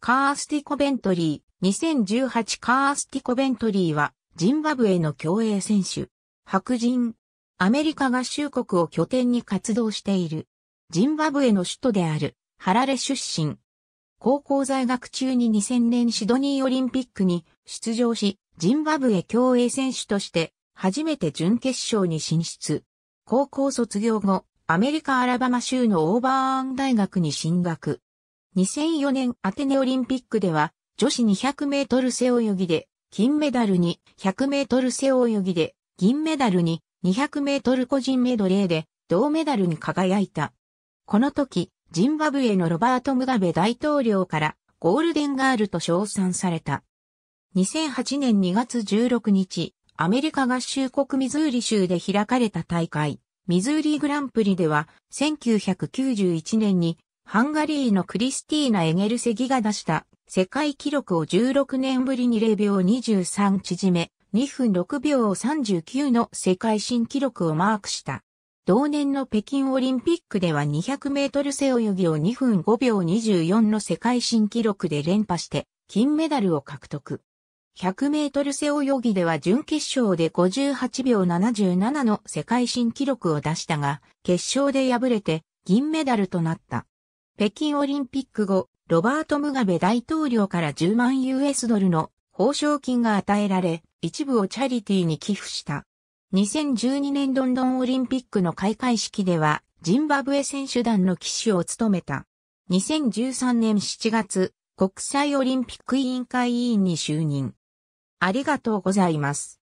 カースティ・コベントリー、2018カースティ・コベントリーは、ジンバブエの競泳選手。白人。アメリカ合衆国を拠点に活動している。ジンバブエの首都である、ハラレ出身。高校在学中に2000年シドニーオリンピックに出場し、ジンバブエ競泳選手として、初めて準決勝に進出。高校卒業後、アメリカアラバマ州のオーバーアン大学に進学。2004年アテネオリンピックでは、女子200メートル背泳ぎで、金メダルに100メートル背泳ぎで、銀メダルに200メートル個人メドレーで、銅メダルに輝いた。この時、ジンバブエのロバート・ムガベ大統領からゴールデンガールと称賛された。2008年2月16日、アメリカ合衆国ミズーリ州で開かれた大会、ミズーリグランプリでは1991年にハンガリーのクリスティーナ・エゲルセギが出した世界記録を16年ぶりに0秒23縮め、2分6秒39の世界新記録をマークした。同年の北京オリンピックでは200メートル背泳ぎを2分5秒24の世界新記録で連覇して、金メダルを獲得。100メートル背泳ぎでは準決勝で58秒77の世界新記録を出したが、決勝で敗れて銀メダルとなった。北京オリンピック後、ロバート・ムガベ大統領から10万 US ドルの報奨金が与えられ、一部をチャリティーに寄付した。2012年ロンドンオリンピックの開会式では、ジンバブエ選手団の騎手を務めた。2013年7月、国際オリンピック委員会委員に就任。ありがとうございます。